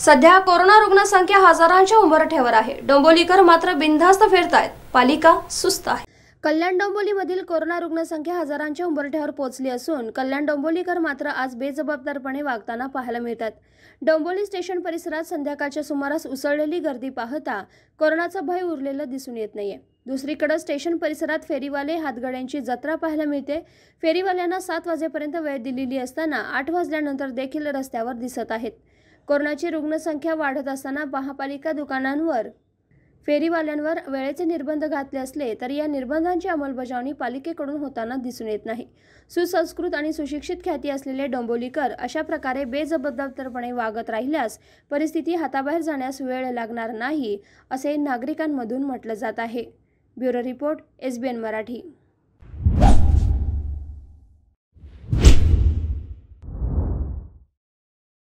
सध्या कोरोना रुग्णसंख्या हजारांच्या उंबरठ्यावर आहे डोंबोलीकर मात्र बिनधास्त फिरतायत पालिका सुस्त आहे कल्याण डोंबोलीमधील कोरोना रुग्णसंख्या हजारांच्या उंबरठ्यावर पोहोचली असून कल्याण डोंबोलीकर मात्र आज बेजबाबदारपणे वागताना पाहायला मिळतात डोंबोली स्टेशन परिसरात संध्याकाळच्या सुमारास उसळलेली गर्दी पाहता कोरोनाचा भय उरलेलं दिसून येत नाहीये दुसरीकडे स्टेशन परिसरात फेरीवाले हातगाड्यांची जत्रा पाहायला मिळते फेरीवाल्यांना सात वाजेपर्यंत वेळ दिलेली असताना आठ वाजल्यानंतर देखील रस्त्यावर दिसत आहेत कोरोनाची रुग्णसंख्या वाढत असताना महापालिका दुकानांवर फेरीवाल्यांवर वेळेचे निर्बंध घातले असले तरी या निर्बंधांची अंमलबजावणी पालिकेकडून होताना दिसून येत नाही सुसंस्कृत आणि सुशिक्षित ख्याती असलेले डोंबोलीकर अशा प्रकारे बेजबाबदारपणे वागत राहिल्यास परिस्थिती हाताबाहेर जाण्यास वेळ लागणार नाही असे नागरिकांमधून म्हटलं जात आहे ब्युरो रिपोर्ट एन मराठी